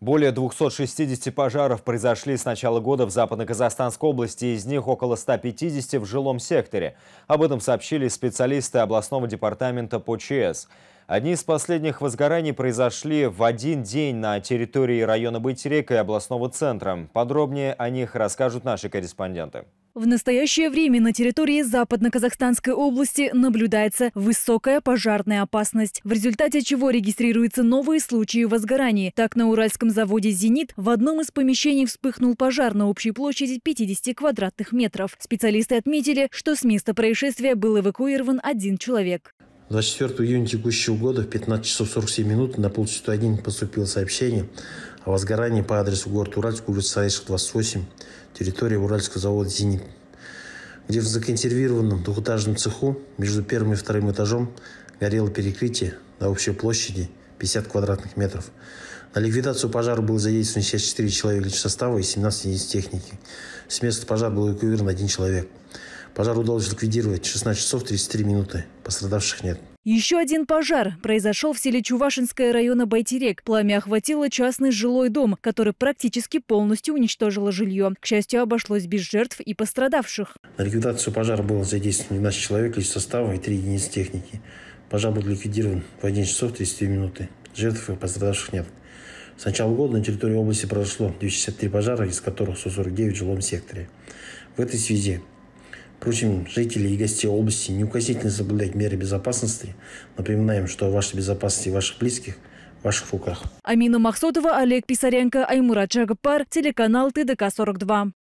Более 260 пожаров произошли с начала года в Западно-Казахстанской области, из них около 150 в жилом секторе. Об этом сообщили специалисты областного департамента по ЧС. Одни из последних возгораний произошли в один день на территории района Байтерека и областного центра. Подробнее о них расскажут наши корреспонденты. В настоящее время на территории Западно-Казахстанской области наблюдается высокая пожарная опасность, в результате чего регистрируются новые случаи возгораний. Так, на уральском заводе «Зенит» в одном из помещений вспыхнул пожар на общей площади 50 квадратных метров. Специалисты отметили, что с места происшествия был эвакуирован один человек. 24 июня текущего года в 15 часов 47 минут на полчаса 1 поступило сообщение о возгорании по адресу город Уральск, улица Саишек, 28, территория Уральского завода «Зенит» где в законсервированном двухэтажном цеху между первым и вторым этажом горело перекрытие на общей площади 50 квадратных метров. На ликвидацию пожара было задействовано 64 человека личного состава и 17 единиц техники. С места пожара был эвакуирован один человек. Пожар удалось ликвидировать 16 часов 33 минуты. Пострадавших нет. Еще один пожар произошел в селе Чувашинское района Байтерек. Пламя охватило частный жилой дом, который практически полностью уничтожило жилье. К счастью, обошлось без жертв и пострадавших. На ликвидацию пожара было задействовано 12 человек из состава и 3 единицы техники. Пожар был ликвидирован в 1 часов 30 минуты. Жертв и пострадавших нет. С начала года на территории области произошло 263 пожара, из которых 149 в жилом секторе. В этой связи Просим жителей и гостей области неукоснительно соблюдать меры безопасности. Напоминаем, что ваша безопасность и ваших близких в ваших руках. Амина Махсотова, Олег Писаренко, Аймурат Чагапар, телеканал ТДК-42.